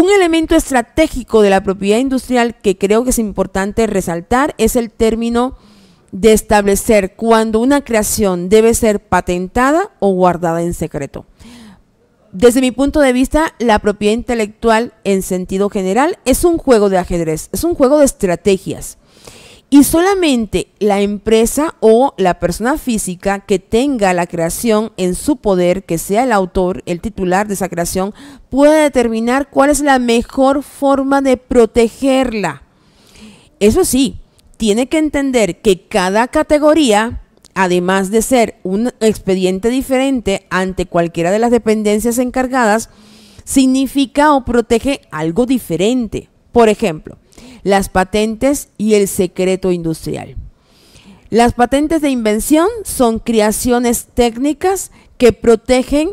Un elemento estratégico de la propiedad industrial que creo que es importante resaltar es el término de establecer cuando una creación debe ser patentada o guardada en secreto. Desde mi punto de vista, la propiedad intelectual en sentido general es un juego de ajedrez, es un juego de estrategias. Y solamente la empresa o la persona física que tenga la creación en su poder, que sea el autor, el titular de esa creación, puede determinar cuál es la mejor forma de protegerla. Eso sí, tiene que entender que cada categoría, además de ser un expediente diferente ante cualquiera de las dependencias encargadas, significa o protege algo diferente. Por ejemplo, las patentes y el secreto industrial. Las patentes de invención son creaciones técnicas que protegen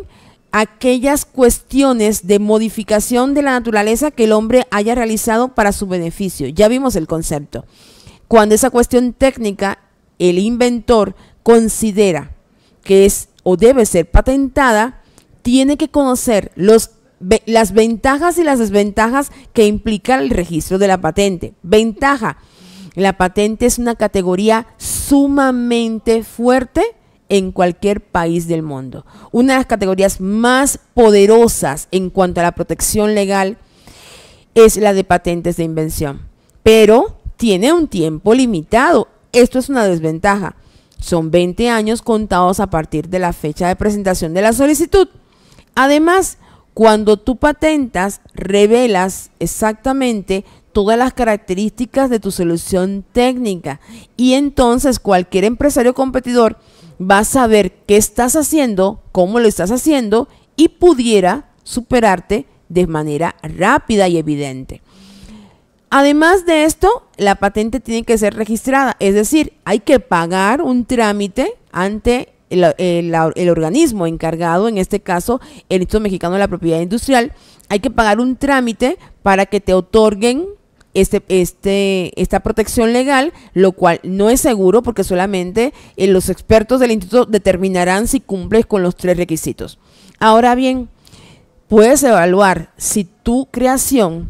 aquellas cuestiones de modificación de la naturaleza que el hombre haya realizado para su beneficio. Ya vimos el concepto. Cuando esa cuestión técnica el inventor considera que es o debe ser patentada, tiene que conocer los las ventajas y las desventajas que implica el registro de la patente. Ventaja, la patente es una categoría sumamente fuerte en cualquier país del mundo. Una de las categorías más poderosas en cuanto a la protección legal es la de patentes de invención, pero tiene un tiempo limitado. Esto es una desventaja. Son 20 años contados a partir de la fecha de presentación de la solicitud. Además, cuando tú patentas, revelas exactamente todas las características de tu solución técnica y entonces cualquier empresario competidor va a saber qué estás haciendo, cómo lo estás haciendo y pudiera superarte de manera rápida y evidente. Además de esto, la patente tiene que ser registrada, es decir, hay que pagar un trámite ante el, organismo encargado, en este caso el Instituto Mexicano de la Propiedad Industrial, hay que pagar un trámite para que te otorguen este, este, esta protección legal, lo cual no es seguro porque solamente eh, los expertos del instituto determinarán si cumples con los tres requisitos. Ahora bien, puedes evaluar si tu creación,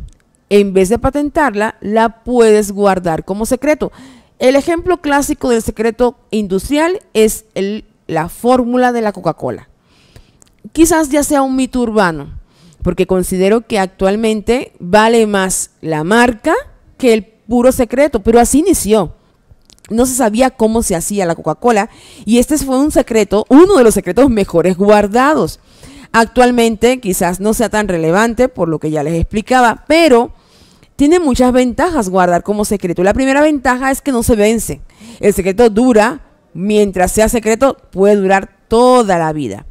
en vez de patentarla, la puedes guardar como secreto. El ejemplo clásico del secreto industrial es el la fórmula de la Coca-Cola. Quizás ya sea un mito urbano, porque considero que actualmente vale más la marca que el puro secreto, pero así inició. No se sabía cómo se hacía la Coca-Cola y este fue un secreto, uno de los secretos mejores guardados. Actualmente quizás no sea tan relevante por lo que ya les explicaba, pero tiene muchas ventajas guardar como secreto. La primera ventaja es que no se vence. El secreto dura mientras sea secreto, puede durar toda la vida.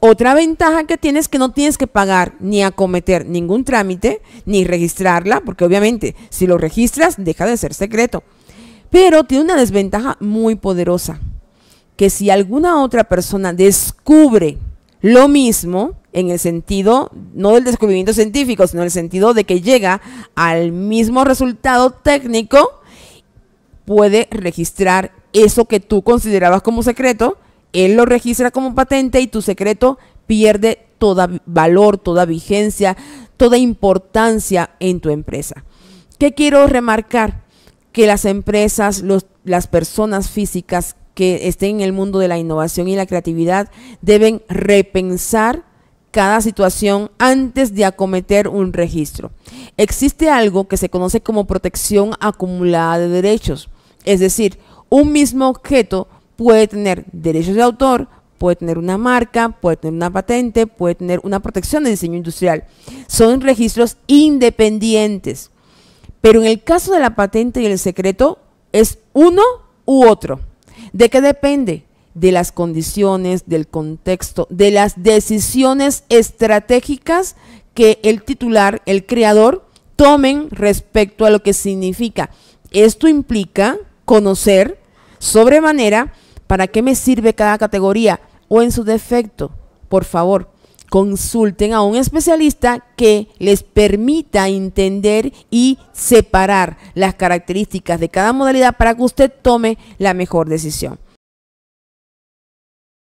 Otra ventaja que tienes es que no tienes que pagar ni acometer ningún trámite, ni registrarla, porque obviamente si lo registras deja de ser secreto. Pero tiene una desventaja muy poderosa, que si alguna otra persona descubre lo mismo, en el sentido, no del descubrimiento científico, sino en el sentido de que llega al mismo resultado técnico, puede registrar eso que tú considerabas como secreto, él lo registra como patente y tu secreto pierde todo valor, toda vigencia, toda importancia en tu empresa. ¿Qué quiero remarcar? Que las empresas, las personas físicas que estén en el mundo de la innovación y la creatividad deben repensar cada situación antes de acometer un registro. Existe algo que se conoce como protección acumulada de derechos, es decir, un mismo objeto puede tener derechos de autor, puede tener una marca, puede tener una patente, puede tener una protección de diseño industrial. Son registros independientes. Pero en el caso de la patente y el secreto, es uno u otro. ¿De qué depende? De las condiciones, del contexto, de las decisiones estratégicas que el titular, el creador, tomen respecto a lo que significa. Esto implica conocer sobremanera para qué me sirve cada categoría o en su defecto. Por favor, consulten a un especialista que les permita entender y separar las características de cada modalidad para que usted tome la mejor decisión.